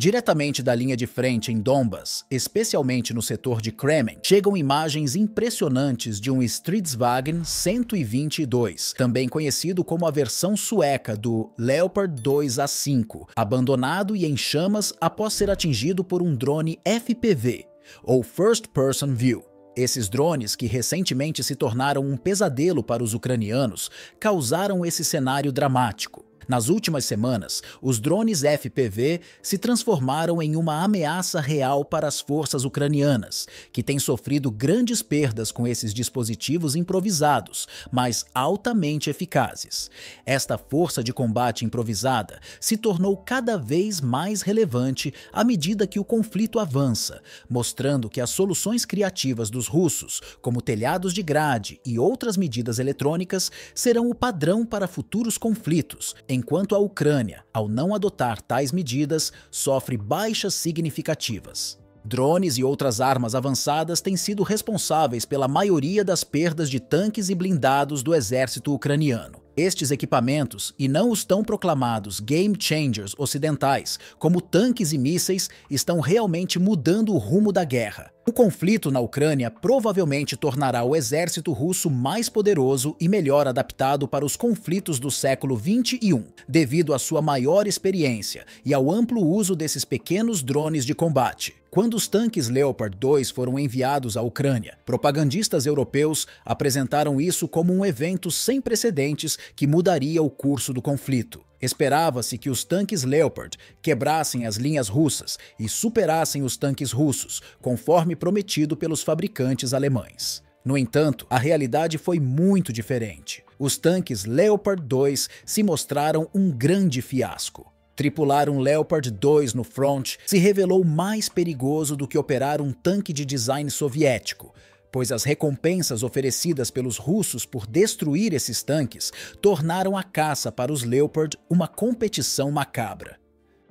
Diretamente da linha de frente em Dombas, especialmente no setor de Kremen, chegam imagens impressionantes de um Stridswagen 122, também conhecido como a versão sueca do Leopard 2 a 5, abandonado e em chamas após ser atingido por um drone FPV, ou First Person View. Esses drones, que recentemente se tornaram um pesadelo para os ucranianos, causaram esse cenário dramático. Nas últimas semanas, os drones FPV se transformaram em uma ameaça real para as forças ucranianas, que têm sofrido grandes perdas com esses dispositivos improvisados, mas altamente eficazes. Esta força de combate improvisada se tornou cada vez mais relevante à medida que o conflito avança, mostrando que as soluções criativas dos russos, como telhados de grade e outras medidas eletrônicas, serão o padrão para futuros conflitos, enquanto a Ucrânia, ao não adotar tais medidas, sofre baixas significativas. Drones e outras armas avançadas têm sido responsáveis pela maioria das perdas de tanques e blindados do exército ucraniano, estes equipamentos, e não os tão proclamados game changers ocidentais, como tanques e mísseis, estão realmente mudando o rumo da guerra. O conflito na Ucrânia provavelmente tornará o exército russo mais poderoso e melhor adaptado para os conflitos do século 21, devido à sua maior experiência e ao amplo uso desses pequenos drones de combate. Quando os tanques Leopard 2 foram enviados à Ucrânia, propagandistas europeus apresentaram isso como um evento sem precedentes que mudaria o curso do conflito. Esperava-se que os tanques Leopard quebrassem as linhas russas e superassem os tanques russos, conforme prometido pelos fabricantes alemães. No entanto, a realidade foi muito diferente. Os tanques Leopard 2 se mostraram um grande fiasco. Tripular um Leopard 2 no front se revelou mais perigoso do que operar um tanque de design soviético, pois as recompensas oferecidas pelos russos por destruir esses tanques tornaram a caça para os Leopard uma competição macabra.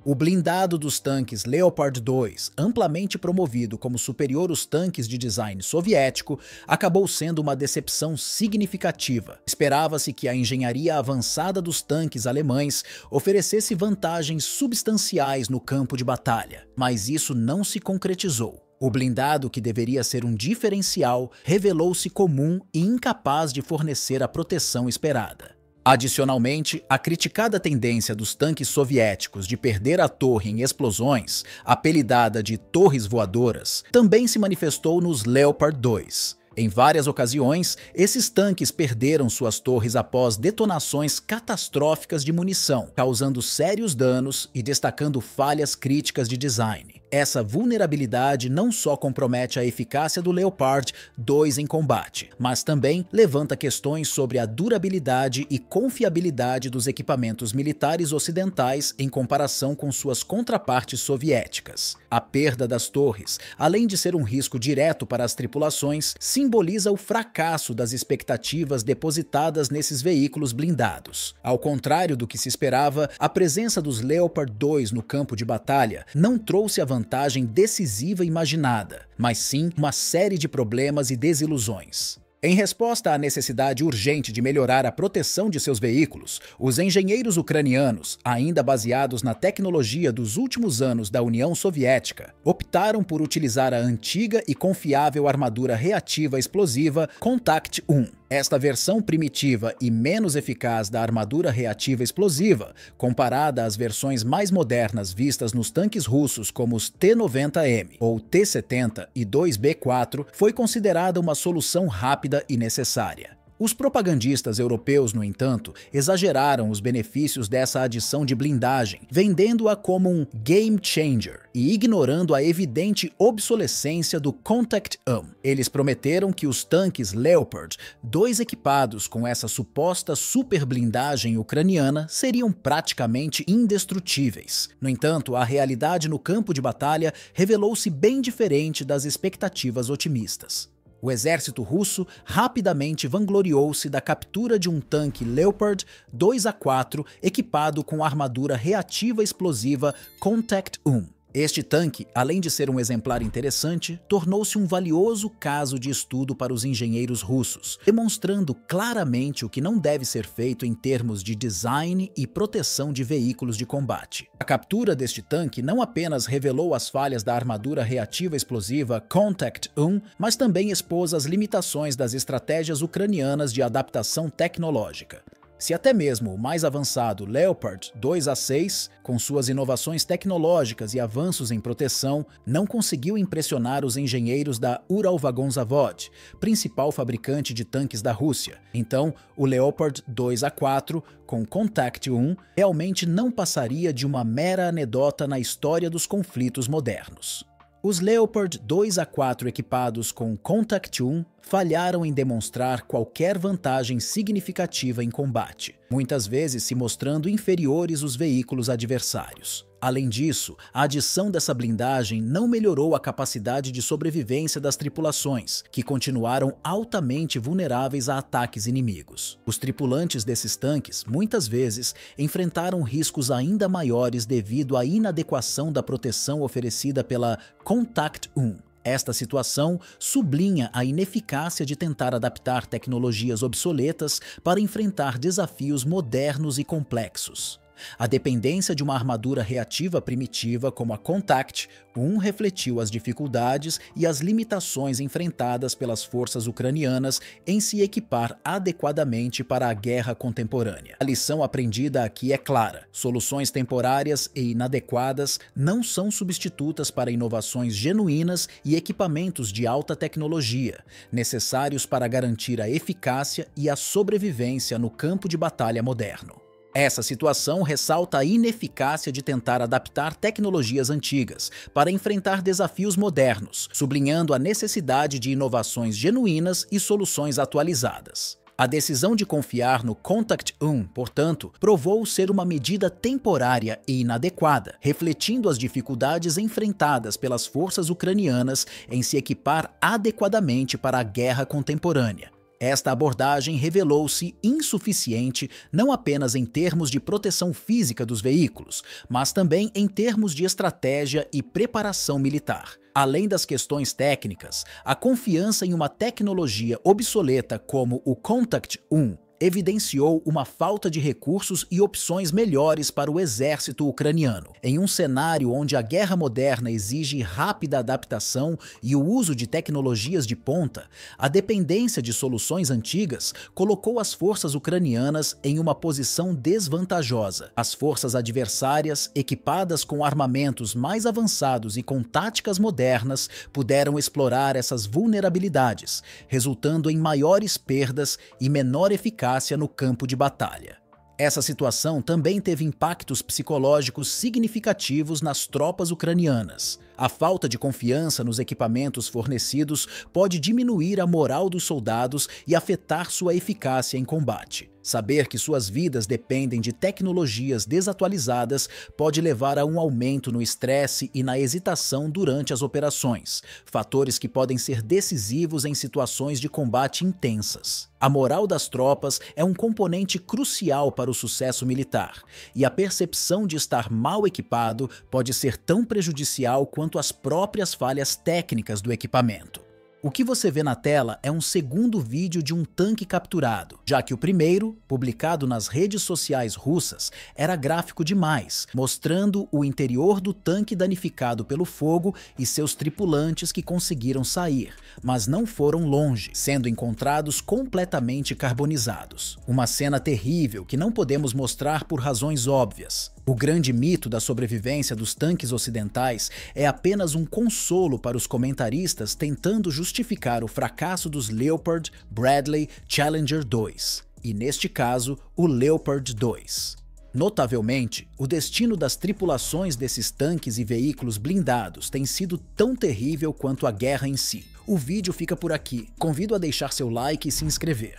O blindado dos tanques Leopard 2, amplamente promovido como superior aos tanques de design soviético, acabou sendo uma decepção significativa. Esperava-se que a engenharia avançada dos tanques alemães oferecesse vantagens substanciais no campo de batalha, mas isso não se concretizou. O blindado, que deveria ser um diferencial, revelou-se comum e incapaz de fornecer a proteção esperada. Adicionalmente, a criticada tendência dos tanques soviéticos de perder a torre em explosões, apelidada de torres voadoras, também se manifestou nos Leopard 2. Em várias ocasiões, esses tanques perderam suas torres após detonações catastróficas de munição, causando sérios danos e destacando falhas críticas de design. Essa vulnerabilidade não só compromete a eficácia do Leopard 2 em combate, mas também levanta questões sobre a durabilidade e confiabilidade dos equipamentos militares ocidentais em comparação com suas contrapartes soviéticas. A perda das torres, além de ser um risco direto para as tripulações, simboliza o fracasso das expectativas depositadas nesses veículos blindados. Ao contrário do que se esperava, a presença dos Leopard 2 no campo de batalha não trouxe avanços vantagem decisiva imaginada, mas sim uma série de problemas e desilusões. Em resposta à necessidade urgente de melhorar a proteção de seus veículos, os engenheiros ucranianos, ainda baseados na tecnologia dos últimos anos da União Soviética, optaram por utilizar a antiga e confiável armadura reativa explosiva Contact 1. Esta versão primitiva e menos eficaz da armadura reativa explosiva, comparada às versões mais modernas vistas nos tanques russos como os T-90M ou T-70 e 2B-4, foi considerada uma solução rápida e necessária. Os propagandistas europeus, no entanto, exageraram os benefícios dessa adição de blindagem, vendendo-a como um game changer e ignorando a evidente obsolescência do Contact AM. Hum. Eles prometeram que os tanques Leopard, dois equipados com essa suposta superblindagem ucraniana, seriam praticamente indestrutíveis. No entanto, a realidade no campo de batalha revelou-se bem diferente das expectativas otimistas. O exército russo rapidamente vangloriou-se da captura de um tanque Leopard 2 a 4 equipado com armadura reativa explosiva Contact 1. Este tanque, além de ser um exemplar interessante, tornou-se um valioso caso de estudo para os engenheiros russos, demonstrando claramente o que não deve ser feito em termos de design e proteção de veículos de combate. A captura deste tanque não apenas revelou as falhas da armadura reativa explosiva Contact 1, mas também expôs as limitações das estratégias ucranianas de adaptação tecnológica. Se até mesmo o mais avançado Leopard 2 a 6, com suas inovações tecnológicas e avanços em proteção, não conseguiu impressionar os engenheiros da Uralvagonzavod, principal fabricante de tanques da Rússia. Então, o Leopard 2 a 4, com Contact 1, realmente não passaria de uma mera anedota na história dos conflitos modernos. Os Leopard 2 a 4 equipados com Contact 1 falharam em demonstrar qualquer vantagem significativa em combate muitas vezes se mostrando inferiores os veículos adversários. Além disso, a adição dessa blindagem não melhorou a capacidade de sobrevivência das tripulações, que continuaram altamente vulneráveis a ataques inimigos. Os tripulantes desses tanques, muitas vezes, enfrentaram riscos ainda maiores devido à inadequação da proteção oferecida pela Contact 1, esta situação sublinha a ineficácia de tentar adaptar tecnologias obsoletas para enfrentar desafios modernos e complexos. A dependência de uma armadura reativa primitiva como a Contact 1 refletiu as dificuldades e as limitações enfrentadas pelas forças ucranianas em se equipar adequadamente para a guerra contemporânea. A lição aprendida aqui é clara: soluções temporárias e inadequadas não são substitutas para inovações genuínas e equipamentos de alta tecnologia, necessários para garantir a eficácia e a sobrevivência no campo de batalha moderno. Essa situação ressalta a ineficácia de tentar adaptar tecnologias antigas para enfrentar desafios modernos, sublinhando a necessidade de inovações genuínas e soluções atualizadas. A decisão de confiar no Contact 1, portanto, provou ser uma medida temporária e inadequada, refletindo as dificuldades enfrentadas pelas forças ucranianas em se equipar adequadamente para a guerra contemporânea. Esta abordagem revelou-se insuficiente não apenas em termos de proteção física dos veículos, mas também em termos de estratégia e preparação militar. Além das questões técnicas, a confiança em uma tecnologia obsoleta como o Contact 1 evidenciou uma falta de recursos e opções melhores para o exército ucraniano. Em um cenário onde a guerra moderna exige rápida adaptação e o uso de tecnologias de ponta, a dependência de soluções antigas colocou as forças ucranianas em uma posição desvantajosa. As forças adversárias, equipadas com armamentos mais avançados e com táticas modernas, puderam explorar essas vulnerabilidades, resultando em maiores perdas e menor eficácia eficácia no campo de batalha. Essa situação também teve impactos psicológicos significativos nas tropas ucranianas, a falta de confiança nos equipamentos fornecidos pode diminuir a moral dos soldados e afetar sua eficácia em combate. Saber que suas vidas dependem de tecnologias desatualizadas pode levar a um aumento no estresse e na hesitação durante as operações, fatores que podem ser decisivos em situações de combate intensas. A moral das tropas é um componente crucial para o sucesso militar, e a percepção de estar mal equipado pode ser tão prejudicial quanto quanto às próprias falhas técnicas do equipamento. O que você vê na tela é um segundo vídeo de um tanque capturado, já que o primeiro, publicado nas redes sociais russas, era gráfico demais, mostrando o interior do tanque danificado pelo fogo e seus tripulantes que conseguiram sair, mas não foram longe, sendo encontrados completamente carbonizados. Uma cena terrível que não podemos mostrar por razões óbvias, o grande mito da sobrevivência dos tanques ocidentais é apenas um consolo para os comentaristas tentando justificar o fracasso dos Leopard, Bradley, Challenger 2 e, neste caso, o Leopard 2. Notavelmente, o destino das tripulações desses tanques e veículos blindados tem sido tão terrível quanto a guerra em si. O vídeo fica por aqui. Convido a deixar seu like e se inscrever.